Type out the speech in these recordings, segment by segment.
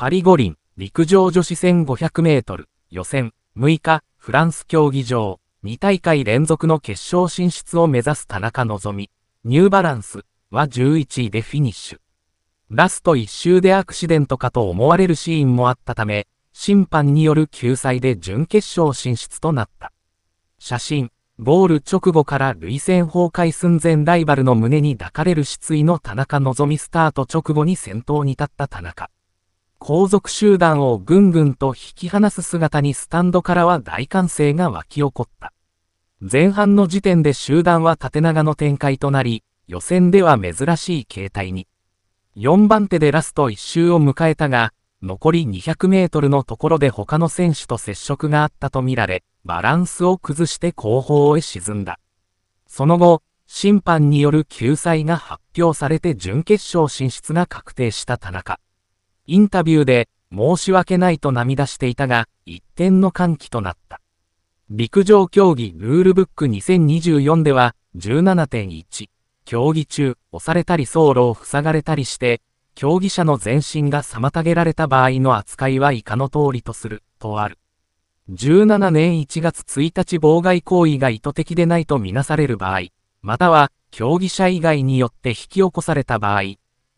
パリ五輪、陸上女子1500メートル、予選、6日、フランス競技場、2大会連続の決勝進出を目指す田中希美ニューバランスは11位でフィニッシュ。ラスト1周でアクシデントかと思われるシーンもあったため、審判による救済で準決勝進出となった。写真、ゴール直後から累戦崩壊寸前ライバルの胸に抱かれる失意の田中希美スタート直後に先頭に立った田中。後続集団をぐんぐんと引き離す姿にスタンドからは大歓声が沸き起こった。前半の時点で集団は縦長の展開となり、予選では珍しい形態に。4番手でラスト1周を迎えたが、残り200メートルのところで他の選手と接触があったとみられ、バランスを崩して後方へ沈んだ。その後、審判による救済が発表されて準決勝進出が確定した田中。インタビューで、申し訳ないと涙していたが、一点の歓喜となった。陸上競技ルールブック2024では、17.1、競技中、押されたり走路を塞がれたりして、競技者の前進が妨げられた場合の扱いは以下の通りとする、とある。17年1月1日妨害行為が意図的でないとみなされる場合、または、競技者以外によって引き起こされた場合、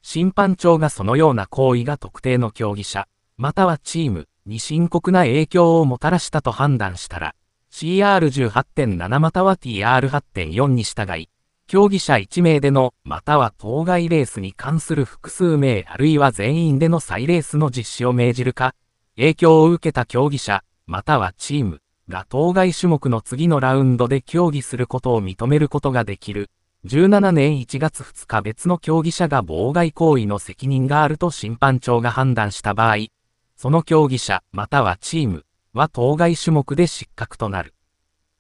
審判長がそのような行為が特定の競技者、またはチームに深刻な影響をもたらしたと判断したら、CR18.7 または TR8.4 に従い、競技者1名での、または当該レースに関する複数名あるいは全員での再レースの実施を命じるか、影響を受けた競技者、またはチームが当該種目の次のラウンドで競技することを認めることができる。17年1月2日別の競技者が妨害行為の責任があると審判長が判断した場合、その競技者またはチームは当該種目で失格となる。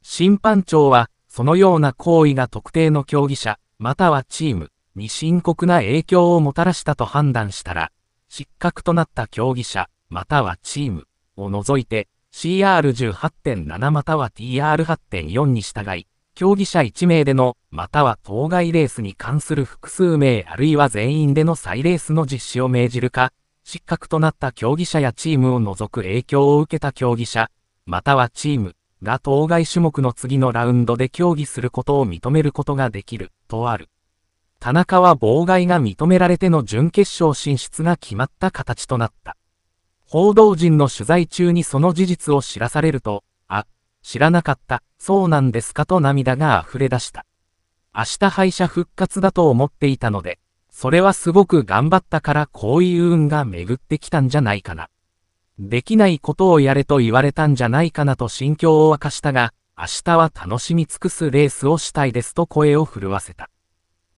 審判長は、そのような行為が特定の競技者またはチームに深刻な影響をもたらしたと判断したら、失格となった競技者またはチームを除いて CR18.7 または TR8.4 に従い、競技者1名での、または当該レースに関する複数名あるいは全員での再レースの実施を命じるか、失格となった競技者やチームを除く影響を受けた競技者、またはチームが当該種目の次のラウンドで競技することを認めることができる、とある。田中は妨害が認められての準決勝進出が決まった形となった。報道陣の取材中にその事実を知らされると、知らなかった、そうなんですかと涙が溢れ出した。明日敗者復活だと思っていたので、それはすごく頑張ったからこういう運が巡ってきたんじゃないかな。できないことをやれと言われたんじゃないかなと心境を明かしたが、明日は楽しみ尽くすレースをしたいですと声を震わせた。